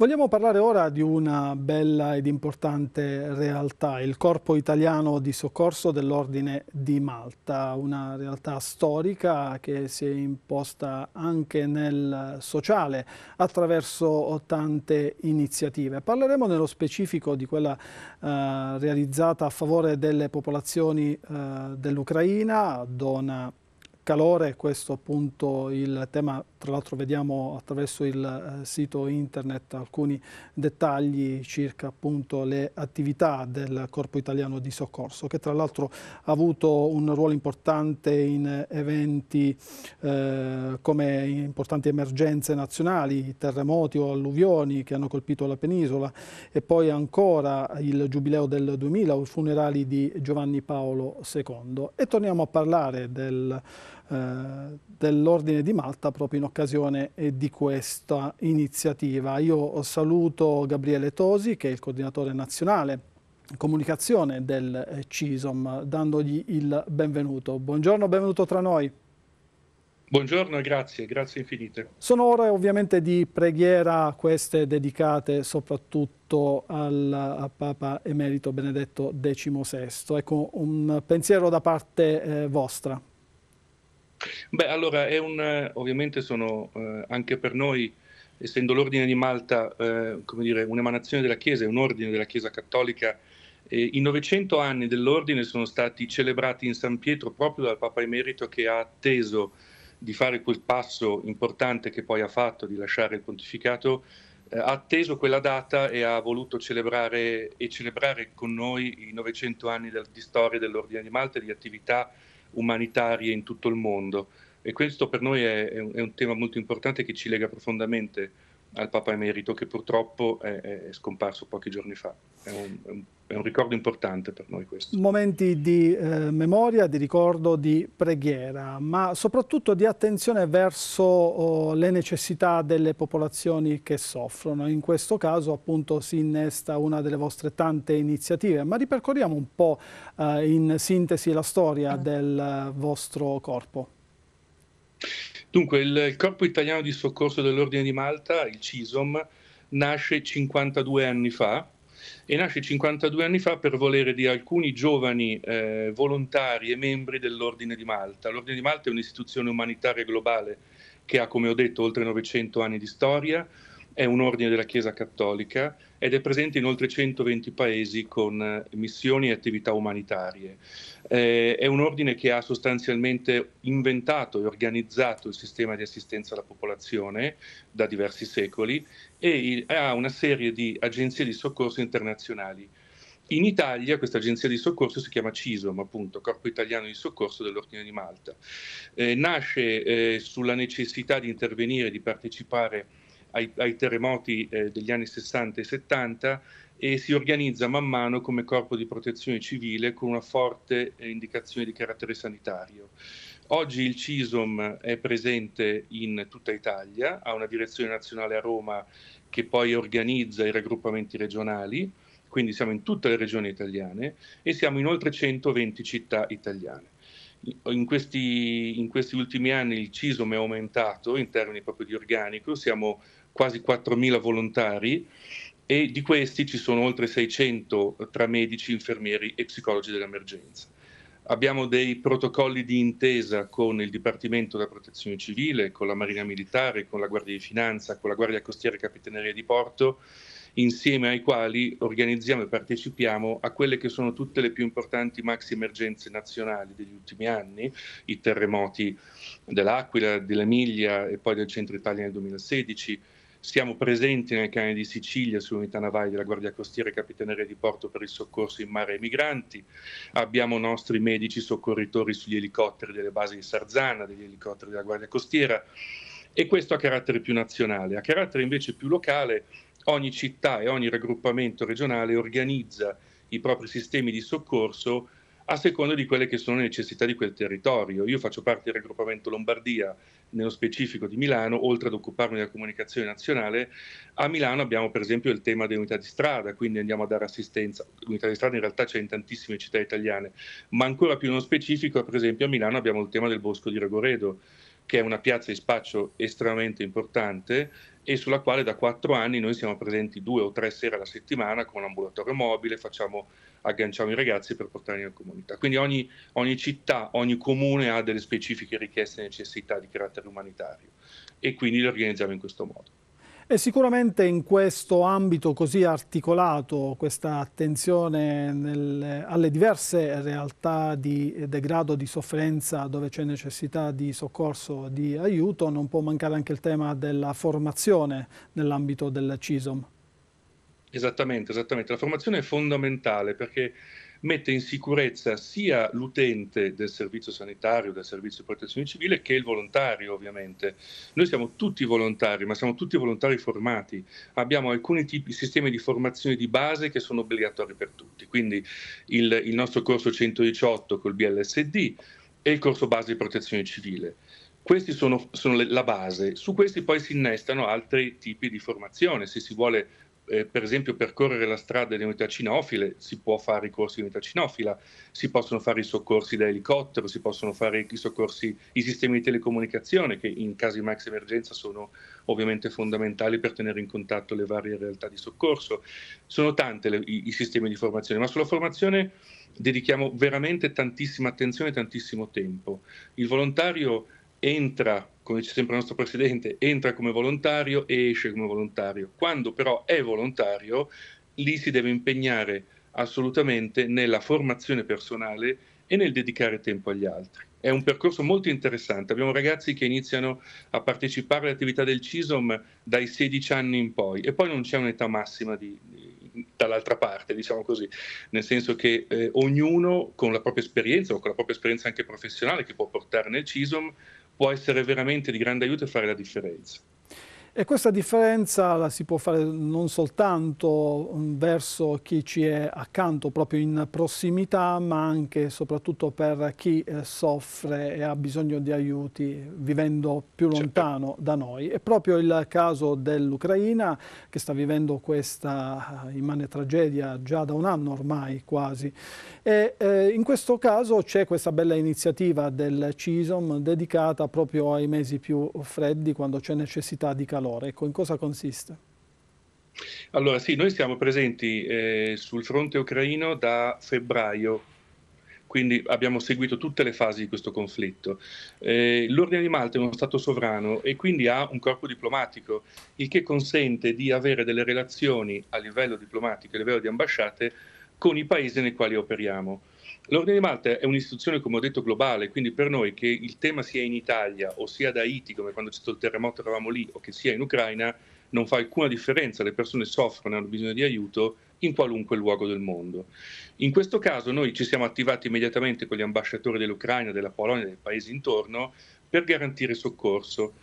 Vogliamo parlare ora di una bella ed importante realtà, il Corpo Italiano di Soccorso dell'Ordine di Malta, una realtà storica che si è imposta anche nel sociale attraverso tante iniziative. Parleremo nello specifico di quella eh, realizzata a favore delle popolazioni eh, dell'Ucraina, dona calore, questo appunto il tema tra l'altro vediamo attraverso il eh, sito internet alcuni dettagli circa appunto le attività del Corpo Italiano di Soccorso, che tra l'altro ha avuto un ruolo importante in eventi eh, come importanti emergenze nazionali, terremoti o alluvioni che hanno colpito la penisola e poi ancora il giubileo del 2000 o i funerali di Giovanni Paolo II. E torniamo a parlare del eh, dell'Ordine di Malta proprio in occasione eh, di questa iniziativa. Io saluto Gabriele Tosi che è il coordinatore nazionale comunicazione del eh, CISOM dandogli il benvenuto. Buongiorno, benvenuto tra noi. Buongiorno, grazie, grazie infinite. Sono ore ovviamente di preghiera, queste dedicate soprattutto al Papa Emerito Benedetto XVI. Ecco, un pensiero da parte eh, vostra. Beh, allora è un, eh, ovviamente sono eh, anche per noi, essendo l'ordine di Malta, eh, come dire, un'emanazione della Chiesa, un ordine della Chiesa cattolica, eh, i 900 anni dell'ordine sono stati celebrati in San Pietro proprio dal Papa Emerito che ha atteso di fare quel passo importante che poi ha fatto, di lasciare il pontificato, eh, ha atteso quella data e ha voluto celebrare e celebrare con noi i 900 anni di storia dell'ordine di Malta e di attività umanitarie in tutto il mondo e questo per noi è, è, un, un tema molto importante che ci lega profondamente al Papa Emerito che purtroppo è, è scomparso pochi giorni fa. È un, è un è un ricordo importante per noi questo. Momenti di eh, memoria, di ricordo, di preghiera, ma soprattutto di attenzione verso oh, le necessità delle popolazioni che soffrono. In questo caso appunto si innesta una delle vostre tante iniziative, ma ripercorriamo un po' eh, in sintesi la storia ah. del vostro corpo. Dunque, il, Corpo Italiano di Soccorso dell'Ordine di Malta, il CISOM, nasce 52 anni fa e nasce 52 anni fa per volere di alcuni giovani eh, volontari e membri dell'Ordine di Malta. L'Ordine di Malta è un'istituzione umanitaria globale che ha, come ho detto, oltre 900 anni di storia, è un ordine della Chiesa Cattolica ed è presente in oltre 120 paesi con eh, missioni e attività umanitarie. Eh, è un ordine che ha sostanzialmente inventato e organizzato il sistema di assistenza alla popolazione da diversi secoli e ha una serie di agenzie di soccorso internazionali. In Italia questa agenzia di soccorso si chiama CISOM, appunto, Corpo Italiano di Soccorso dell'Ordine di Malta. Eh, nasce eh, sulla necessità di intervenire, di partecipare a ai, ai terremoti eh, degli anni 60 e 70 e si organizza man mano come corpo di protezione civile con una forte eh, indicazione di carattere sanitario. Oggi il CISOM è presente in tutta Italia, ha una direzione nazionale a Roma che poi organizza i raggruppamenti regionali, quindi siamo in tutte le regioni italiane e siamo in oltre 120 città italiane. In questi, in questi ultimi anni il CISOM è aumentato in termini proprio di organico, siamo quasi 4.000 volontari e di questi ci sono oltre 600 tra medici, infermieri e psicologi dell'emergenza. Abbiamo dei protocolli di intesa con il Dipartimento della Protezione Civile, con la Marina Militare, con la Guardia di Finanza, con la Guardia Costiera e Capitaneria di Porto, insieme ai quali organizziamo e partecipiamo a quelle che sono tutte le più importanti maxi emergenze nazionali degli ultimi anni, i terremoti dell'Aquila, dell'Emilia e poi del centro Italia nel 2016, siamo presenti nel canale di Sicilia sull'unità navale della Guardia Costiera e Capitaneria di Porto per il soccorso in mare ai migranti. Abbiamo nostri medici soccorritori sugli elicotteri delle basi di Sarzana, degli elicotteri della Guardia Costiera. E questo a carattere più nazionale. A carattere invece più locale, ogni città e ogni raggruppamento regionale organizza i propri sistemi di soccorso a seconda di quelle che sono le necessità di quel territorio. Io faccio parte del raggruppamento Lombardia, nello specifico di Milano, oltre ad occuparmi della comunicazione nazionale, a Milano abbiamo per esempio il tema delle unità di strada, quindi andiamo a dare assistenza. L'unità di strada in realtà c'è in tantissime città italiane, ma ancora più nello specifico, per esempio a Milano abbiamo il tema del Bosco di Ragoredo, che è una piazza di spaccio estremamente importante e sulla quale da quattro anni noi siamo presenti due o tre sere alla settimana con un ambulatorio mobile, facciamo agganciamo i ragazzi per portarli in comunità. Quindi ogni, ogni città, ogni comune ha delle specifiche richieste e necessità di carattere umanitario e quindi le organizziamo in questo modo. E sicuramente in questo ambito così articolato, questa attenzione nel, alle diverse realtà di degrado, di sofferenza, dove c'è necessità di soccorso, di aiuto, non può mancare anche il tema della formazione nell'ambito del CISOM. Esattamente, esattamente. La formazione è fondamentale perché mette in sicurezza sia l'utente del servizio sanitario, del servizio di protezione civile, che il volontario ovviamente. Noi siamo tutti volontari, ma siamo tutti volontari formati. Abbiamo alcuni tipi, sistemi di formazione di base che sono obbligatori per tutti, quindi il, il nostro corso 118 col BLSD e il corso base di protezione civile. Questi sono, sono la base, su questi poi si innestano altri tipi di formazione, se si vuole eh, per esempio percorrere la strada delle unità cinofile, si può fare i corsi di unità cinofila, si possono fare i soccorsi da elicottero, si possono fare i soccorsi, i sistemi di telecomunicazione che in caso di max emergenza sono ovviamente fondamentali per tenere in contatto le varie realtà di soccorso. Sono tanti i, i sistemi di formazione, ma sulla formazione dedichiamo veramente tantissima attenzione e tantissimo tempo. Il volontario entra come dice sempre il nostro presidente, entra come volontario e esce come volontario. Quando però è volontario, lì si deve impegnare assolutamente nella formazione personale e nel dedicare tempo agli altri. È un percorso molto interessante. Abbiamo ragazzi che iniziano a partecipare alle attività del CISOM dai 16 anni in poi e poi non c'è un'età massima di, di, dall'altra parte, diciamo così, nel senso che eh, ognuno con la propria esperienza o con la propria esperienza anche professionale che può portare nel CISOM può essere veramente di grande aiuto e fare la differenza. E questa differenza la si può fare non soltanto mm, verso chi ci è accanto, proprio in prossimità, ma anche e soprattutto per chi eh, soffre e ha bisogno di aiuti vivendo più certo. lontano da noi. È proprio il caso dell'Ucraina che sta vivendo questa eh, immane tragedia già da un anno ormai quasi. E, eh, in questo caso c'è questa bella iniziativa del CISOM dedicata proprio ai mesi più freddi quando c'è necessità di calore valore, ecco, in cosa consiste? Allora sì, noi siamo presenti eh, sul fronte ucraino da febbraio, quindi abbiamo seguito tutte le fasi di questo conflitto. Eh, L'Ordine di Malta è uno Stato sovrano e quindi ha un corpo diplomatico, il che consente di avere delle relazioni a livello diplomatico, a livello di ambasciate, con i paesi nei quali operiamo. L'Ordine di Malta è un'istituzione, come ho detto, globale, quindi per noi che il tema sia in Italia o sia ad Haiti, come quando c'è stato il terremoto eravamo lì, o che sia in Ucraina, non fa alcuna differenza, le persone soffrono, e hanno bisogno di aiuto in qualunque luogo del mondo. In questo caso noi ci siamo attivati immediatamente con gli ambasciatori dell'Ucraina, della Polonia, e dei paesi intorno per garantire soccorso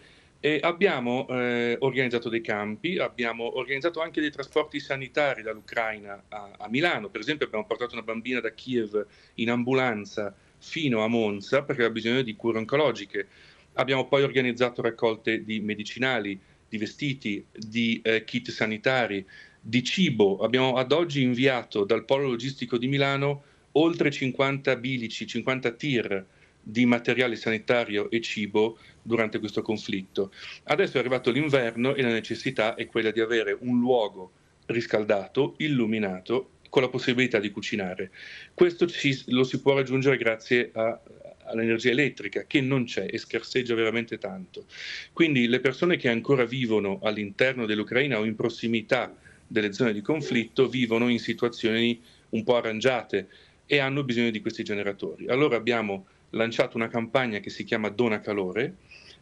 e abbiamo eh, organizzato dei campi, abbiamo organizzato anche dei trasporti sanitari dall'Ucraina a, a, Milano. Per esempio abbiamo portato una bambina da Kiev in ambulanza fino a Monza perché aveva bisogno di cure oncologiche. Abbiamo poi organizzato raccolte di medicinali, di vestiti, di eh, kit sanitari, di cibo. Abbiamo ad oggi inviato dal polo logistico di Milano oltre 50 bilici, 50 tir di materiale sanitario e cibo durante questo conflitto. Adesso è arrivato l'inverno e la necessità è quella di avere un luogo riscaldato, illuminato, con la possibilità di cucinare. Questo ci, lo si può raggiungere grazie a, all'energia elettrica che non c'è e scarseggia veramente tanto. Quindi le persone che ancora vivono all'interno dell'Ucraina o in prossimità delle zone di conflitto vivono in situazioni un po' arrangiate e hanno bisogno di questi generatori. Allora abbiamo lanciato una campagna che si chiama Dona Calore.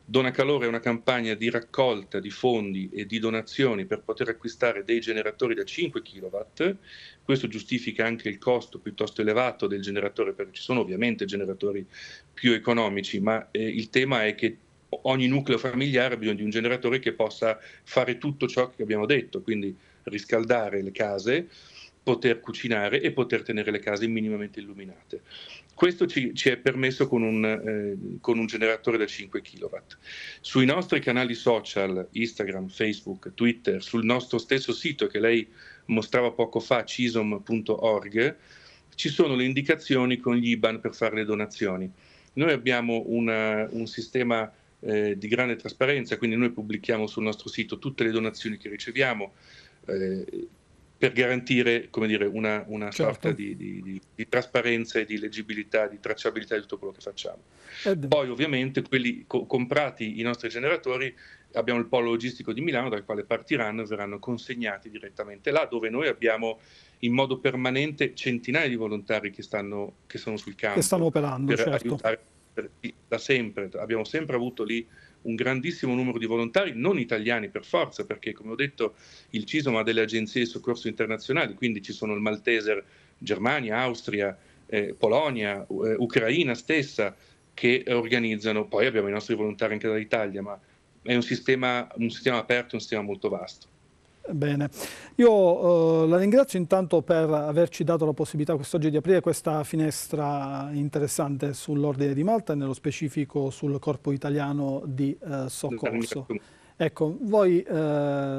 Dona Calore è una campagna di raccolta di fondi e di donazioni per poter acquistare dei generatori da 5 kW. Questo giustifica anche il costo piuttosto elevato del generatore, perché ci sono ovviamente generatori più economici, ma eh, il tema è che ogni nucleo familiare ha bisogno di un generatore che possa fare tutto ciò che abbiamo detto, quindi riscaldare le case, poter cucinare e poter tenere le case minimamente illuminate. Questo ci, ci, è permesso con un, eh, con un, generatore da 5 kW. Sui nostri canali social, Instagram, Facebook, Twitter, sul nostro stesso sito che lei mostrava poco fa, cisom.org, ci sono le indicazioni con gli IBAN per fare le donazioni. Noi abbiamo una, un sistema eh, di grande trasparenza, quindi noi pubblichiamo sul nostro sito tutte le donazioni che riceviamo. Eh, per garantire dire, una, una certo. sorta di, di, di, trasparenza e di leggibilità, di tracciabilità di tutto quello che facciamo. Ed... Eh, Poi ovviamente quelli co- comprati i nostri generatori, abbiamo il polo logistico di Milano dal quale partiranno e verranno consegnati direttamente là dove noi abbiamo in modo permanente centinaia di volontari che, stanno, che sono sul campo. Che stanno operando, per certo. aiutare da sempre, abbiamo sempre avuto lì un grandissimo numero di volontari, non italiani per forza, perché come ho detto il CISOM ha delle agenzie di soccorso internazionali, quindi ci sono il Malteser, Germania, Austria, eh, Polonia, eh, Ucraina stessa che organizzano, poi abbiamo i nostri volontari anche dall'Italia, ma è un sistema, un sistema aperto, un sistema molto vasto. Bene, io eh, la ringrazio intanto per averci dato la possibilità quest'oggi di aprire questa finestra interessante sull'ordine di Malta e nello specifico sul corpo italiano di eh, soccorso. Ecco, voi eh,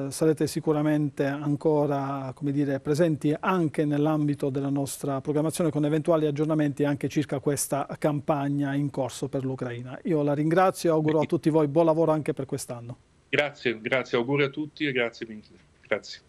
sarete sicuramente ancora dire, presenti anche nell'ambito della nostra programmazione con eventuali aggiornamenti anche circa questa campagna in corso per l'Ucraina. Io la ringrazio e auguro a tutti voi buon lavoro anche per quest'anno. Grazie, grazie, auguri a tutti e grazie Vincent. Grazie.